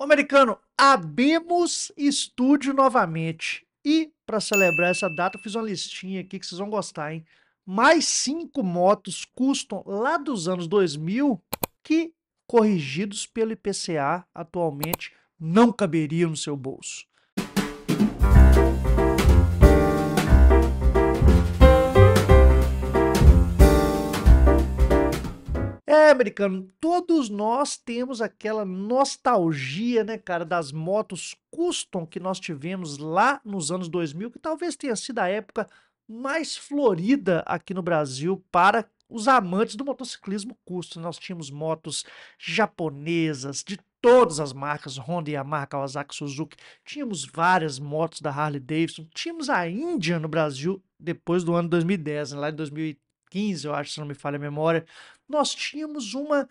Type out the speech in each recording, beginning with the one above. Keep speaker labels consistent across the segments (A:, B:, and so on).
A: O americano, abemos estúdio novamente. E para celebrar essa data, eu fiz uma listinha aqui que vocês vão gostar, hein? Mais cinco motos custom lá dos anos 2000 que, corrigidos pelo IPCA, atualmente não caberiam no seu bolso. É, americano, todos nós temos aquela nostalgia, né, cara, das motos custom que nós tivemos lá nos anos 2000, que talvez tenha sido a época mais florida aqui no Brasil para os amantes do motociclismo custom. Nós tínhamos motos japonesas, de todas as marcas, Honda, Yamaha, Kawasaki, Suzuki. Tínhamos várias motos da Harley Davidson. Tínhamos a Índia no Brasil depois do ano 2010, né? lá em 2015, eu acho, se não me falha a memória nós tínhamos uma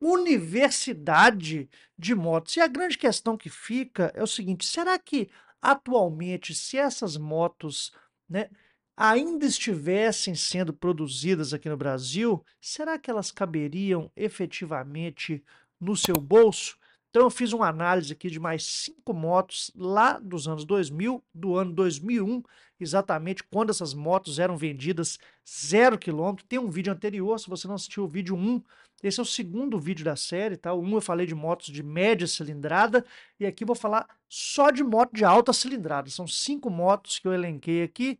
A: universidade de motos. E a grande questão que fica é o seguinte: será que atualmente, se essas motos né, ainda estivessem sendo produzidas aqui no Brasil, será que elas caberiam efetivamente no seu bolso? Então eu fiz uma análise aqui de mais cinco motos lá dos anos 2000, do ano 2001, exatamente quando essas motos eram vendidas zero quilômetro. Tem um vídeo anterior, se você não assistiu o vídeo 1, esse é o segundo vídeo da série, tá? O 1 eu falei de motos de média cilindrada e aqui vou falar só de moto de alta cilindrada. São cinco motos que eu elenquei aqui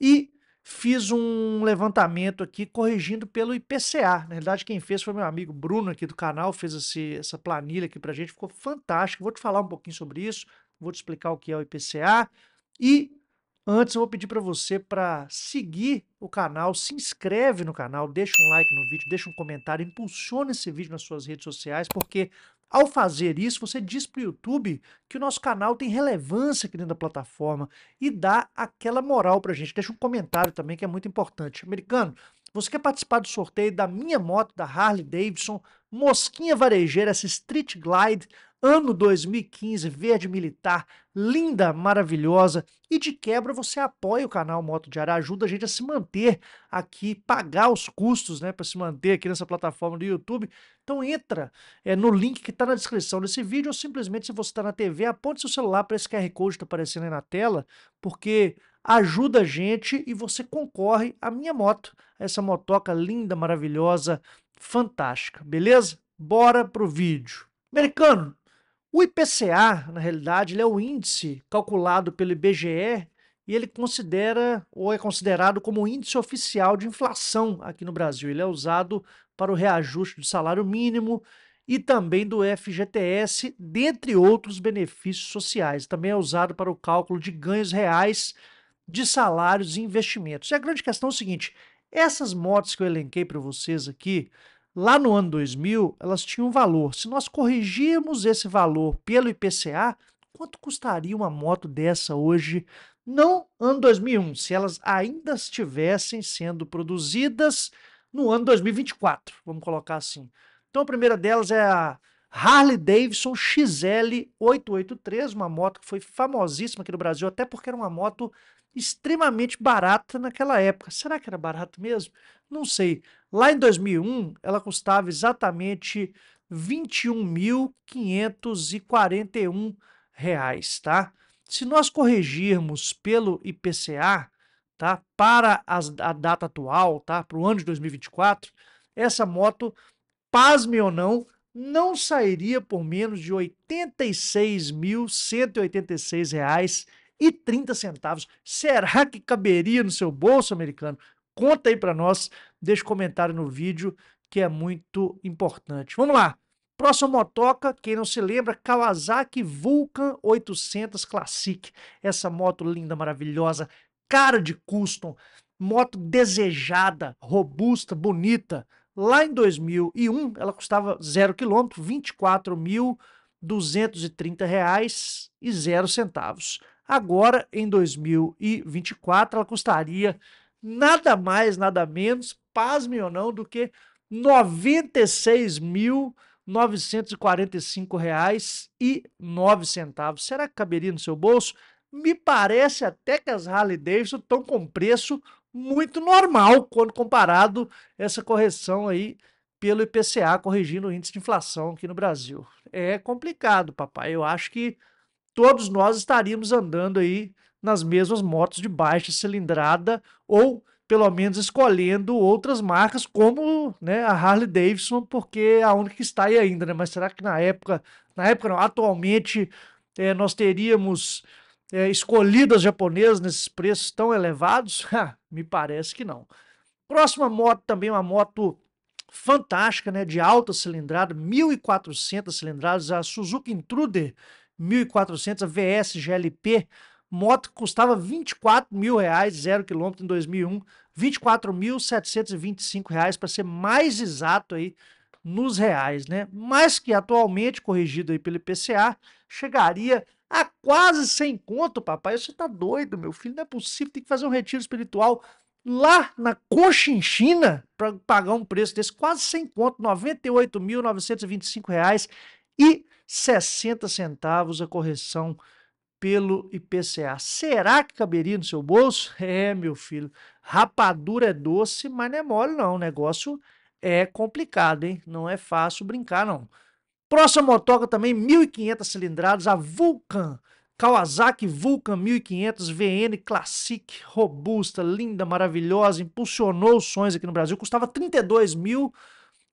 A: e fiz um levantamento aqui corrigindo pelo IPCA. Na verdade, quem fez foi meu amigo Bruno aqui do canal, fez esse, essa planilha aqui para a gente, ficou fantástico. Vou te falar um pouquinho sobre isso, vou te explicar o que é o IPCA e antes eu vou pedir para você para seguir o canal, se inscreve no canal, deixa um like no vídeo, deixa um comentário, impulsiona esse vídeo nas suas redes sociais, porque ao fazer isso, você diz para o YouTube que o nosso canal tem relevância aqui dentro da plataforma e dá aquela moral para a gente. Deixa um comentário também que é muito importante. Americano, você quer participar do sorteio da minha moto, da Harley Davidson, Mosquinha Varejeira, essa Street Glide Ano 2015, verde militar, linda, maravilhosa. E de quebra você apoia o canal Moto de Ará ajuda a gente a se manter aqui, pagar os custos, né, para se manter aqui nessa plataforma do YouTube. Então entra é, no link que está na descrição desse vídeo ou simplesmente se você está na TV, aponte seu celular para esse QR Code que está aparecendo aí na tela, porque ajuda a gente e você concorre à minha moto, essa motoca linda, maravilhosa, fantástica, beleza? Bora pro vídeo. Americano, o IPCA, na realidade, é o índice calculado pelo IBGE e ele considera ou é considerado como o índice oficial de inflação aqui no Brasil. Ele é usado para o reajuste do salário mínimo e também do FGTS, dentre outros benefícios sociais. Também é usado para o cálculo de ganhos reais de salários e investimentos. E a grande questão é o seguinte: essas motos que eu elenquei para vocês aqui, lá no ano 2000, elas tinham um valor. Se nós corrigirmos esse valor pelo IPCA, quanto custaria uma moto dessa hoje? Não ano 2001, se elas ainda estivessem sendo produzidas no ano 2024, vamos colocar assim. Então a primeira delas é a Harley Davidson XL 883, uma moto que foi famosíssima aqui no Brasil, até porque era uma moto extremamente barata naquela época. Será que era barato mesmo? Não sei. Lá em 2001, ela custava exatamente 21.541 reais, tá? Se nós corrigirmos pelo IPCA, tá? Para as, a data atual, tá? Para o ano de 2024, essa moto, pasme ou não, não sairia por menos de R$ 86.186 e 30 centavos. Será que caberia no seu bolso americano? Conta aí para nós, deixa um comentário no vídeo que é muito importante. Vamos lá. Próxima motoca, quem não se lembra, Kawasaki Vulcan 800 Classic. Essa moto linda, maravilhosa, cara de custom, moto desejada, robusta, bonita. Lá em 2001, ela custava 0 quilômetro, R$ reais e zero centavos. Agora, em 2024, ela custaria nada mais, nada menos, pasme ou não, do que R$ 96.945,09. Será que caberia no seu bolso? Me parece até que as Harley Davidson estão com preço muito normal quando comparado essa correção aí pelo IPCA corrigindo o índice de inflação aqui no Brasil. É complicado, papai. Eu acho que todos nós estaríamos andando aí nas mesmas motos de baixa cilindrada ou pelo menos escolhendo outras marcas como né, a Harley Davidson, porque é a única que está aí ainda, né? Mas será que na época, na época não, atualmente é, nós teríamos é, escolhido as japonesas nesses preços tão elevados? Me parece que não. Próxima moto também, uma moto fantástica, né? De alta cilindrada, 1.400 cilindradas, a Suzuki Intruder 1400, a VS GLP, moto que custava 24 mil reais, zero quilômetro em 2001, 24.725 reais, para ser mais exato aí, nos reais, né? Mas que atualmente, corrigido aí pelo IPCA, chegaria a quase 100 conto, papai. Você tá doido, meu filho, não é possível, tem que fazer um retiro espiritual lá na Cochinchina para pagar um preço desse, quase 100 conto, R$ 98.925 reais e 60 centavos a correção pelo IPCA. Será que caberia no seu bolso? É, meu filho, rapadura é doce, mas não é mole não, o negócio é complicado, hein? Não é fácil brincar não. Próxima motoca também 1500 cilindradas, a Vulcan Kawasaki Vulcan 1500 VN Classic, robusta, linda, maravilhosa, impulsionou os sonhos aqui no Brasil, custava 32 mil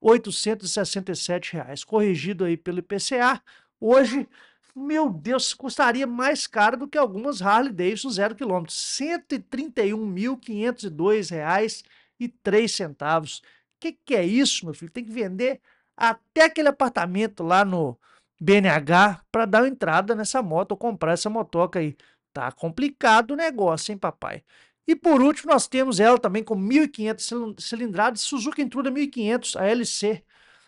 A: R$ 867,00, corrigido aí pelo IPCA. Hoje, meu Deus, custaria mais caro do que algumas Harley Davidson zero quilômetro, R$ 131.502,03. O que, que é isso, meu filho? Tem que vender até aquele apartamento lá no BNH para dar entrada nessa moto ou comprar essa motoca aí. Tá complicado o negócio, hein, papai? E por último, nós temos ela também com 1.500 cilindradas, Suzuki Intruda 1.500, a LC,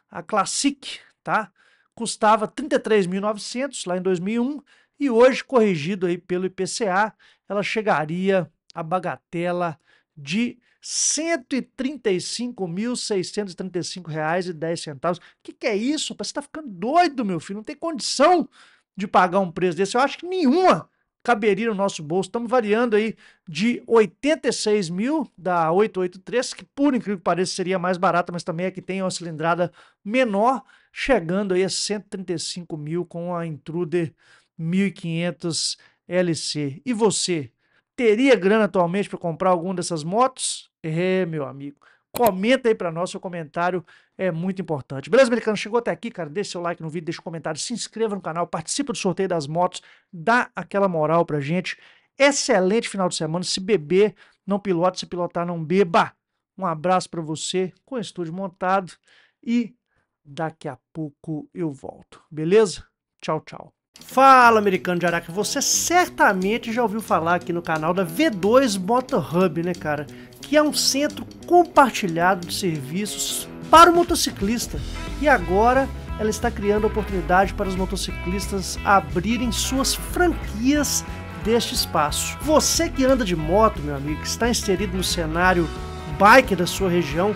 A: a Classic, tá? Custava 33.900 lá em 2001 e hoje, corrigido aí pelo IPCA, ela chegaria a bagatela de R$ 135.635,10. O que, que é isso? Você está ficando doido, meu filho. Não tem condição de pagar um preço desse. Eu acho que nenhuma caberia no nosso bolso. Estamos variando aí de 86 mil da 883, que por incrível que pareça seria mais barata, mas também é que tem uma cilindrada menor, chegando aí a 135 mil com a Intruder 1500 LC. E você, teria grana atualmente para comprar alguma dessas motos? É, meu amigo comenta aí para nós, seu comentário é muito importante. Beleza, americano? Chegou até aqui, cara, deixa seu like no vídeo, deixa um comentário, se inscreva no canal, participa do sorteio das motos, dá aquela moral pra gente. Excelente final de semana, se beber, não pilote, se pilotar, não beba. Um abraço para você, com o estúdio montado e daqui a pouco eu volto, beleza? Tchau, tchau. Fala, americano de Araca, você certamente já ouviu falar aqui no canal da V2 Motor Hub, né, cara? que é um centro compartilhado de serviços para o motociclista. E agora ela está criando oportunidade para os motociclistas abrirem suas franquias deste espaço. Você que anda de moto, meu amigo, que está inserido no cenário bike da sua região,